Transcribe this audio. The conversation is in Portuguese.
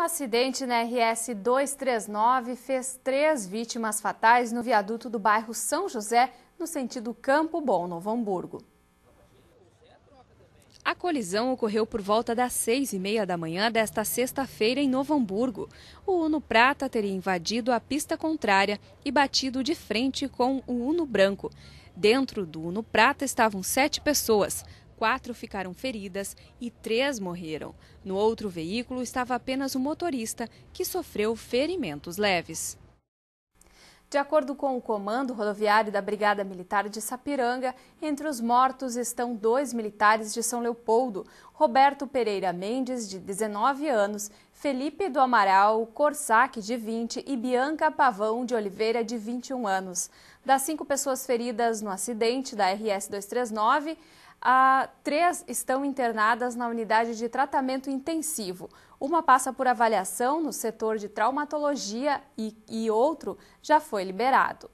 Um acidente na RS 239 fez três vítimas fatais no viaduto do bairro São José, no sentido Campo Bom, Novo Hamburgo. A colisão ocorreu por volta das seis e meia da manhã desta sexta-feira em Novo Hamburgo. O Uno Prata teria invadido a pista contrária e batido de frente com o Uno Branco. Dentro do Uno Prata estavam sete pessoas quatro ficaram feridas e três morreram. No outro veículo estava apenas o um motorista, que sofreu ferimentos leves. De acordo com o comando rodoviário da Brigada Militar de Sapiranga, entre os mortos estão dois militares de São Leopoldo, Roberto Pereira Mendes, de 19 anos, Felipe do Amaral Corsac, de 20, e Bianca Pavão de Oliveira, de 21 anos. Das cinco pessoas feridas no acidente da RS-239, ah, três estão internadas na unidade de tratamento intensivo. Uma passa por avaliação no setor de traumatologia e, e outro já foi liberado.